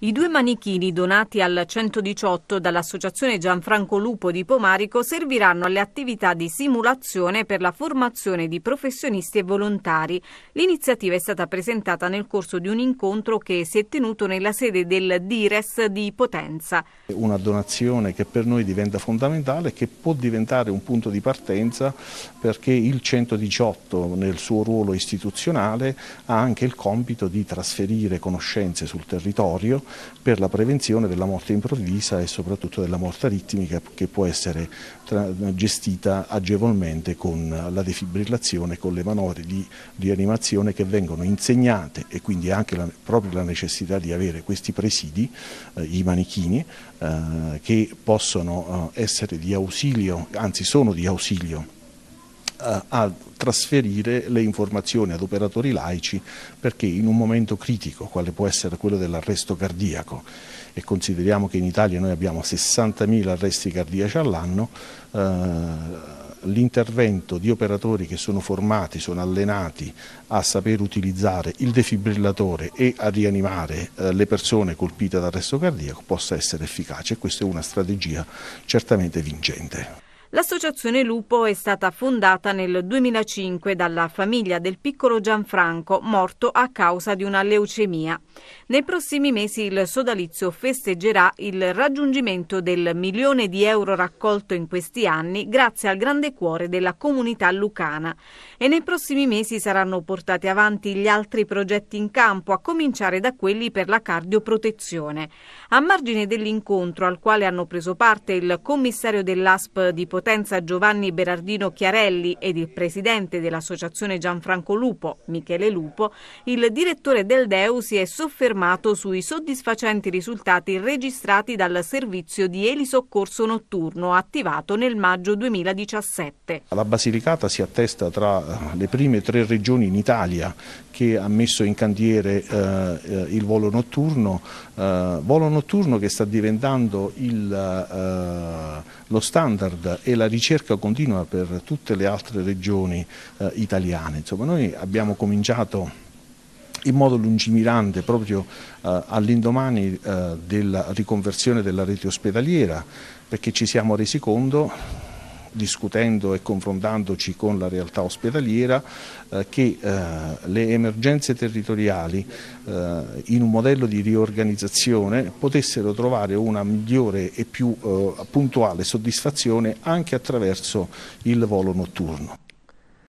I due manichini donati al 118 dall'associazione Gianfranco Lupo di Pomarico serviranno alle attività di simulazione per la formazione di professionisti e volontari. L'iniziativa è stata presentata nel corso di un incontro che si è tenuto nella sede del DIRES di Potenza. Una donazione che per noi diventa fondamentale e che può diventare un punto di partenza perché il 118 nel suo ruolo istituzionale ha anche il compito di trasferire conoscenze sul territorio per la prevenzione della morte improvvisa e soprattutto della morte aritmica che può essere gestita agevolmente con la defibrillazione, con le manovre di rianimazione che vengono insegnate e quindi anche la, proprio la necessità di avere questi presidi, eh, i manichini, eh, che possono eh, essere di ausilio, anzi sono di ausilio eh, a trasferire le informazioni ad operatori laici perché in un momento critico, quale può essere quello dell'arresto cardiaco, e consideriamo che in Italia noi abbiamo 60.000 arresti cardiaci all'anno, eh, l'intervento di operatori che sono formati, sono allenati a saper utilizzare il defibrillatore e a rianimare eh, le persone colpite da arresto cardiaco possa essere efficace e questa è una strategia certamente vincente. L'associazione Lupo è stata fondata nel 2005 dalla famiglia del piccolo Gianfranco, morto a causa di una leucemia. Nei prossimi mesi il sodalizio festeggerà il raggiungimento del milione di euro raccolto in questi anni grazie al grande cuore della comunità lucana. E nei prossimi mesi saranno portati avanti gli altri progetti in campo, a cominciare da quelli per la cardioprotezione. A margine dell'incontro al quale hanno preso parte il commissario dell'ASP di Potenza, Potenza Giovanni Berardino Chiarelli ed il presidente dell'associazione Gianfranco Lupo, Michele Lupo, il direttore del DEU si è soffermato sui soddisfacenti risultati registrati dal servizio di elisoccorso notturno attivato nel maggio 2017. La Basilicata si attesta tra eh, le prime tre regioni in Italia che ha messo in cantiere eh, eh il volo notturno, eh, volo notturno che sta diventando il, eh, eh lo standard e la ricerca continua per tutte le altre regioni eh, italiane. Insomma, noi abbiamo cominciato in modo lungimirante proprio eh, all'indomani eh, della riconversione della rete ospedaliera perché ci siamo resi conto discutendo e confrontandoci con la realtà ospedaliera eh, che eh, le emergenze territoriali eh, in un modello di riorganizzazione potessero trovare una migliore e più puntuale soddisfazione anche attraverso il volo notturno.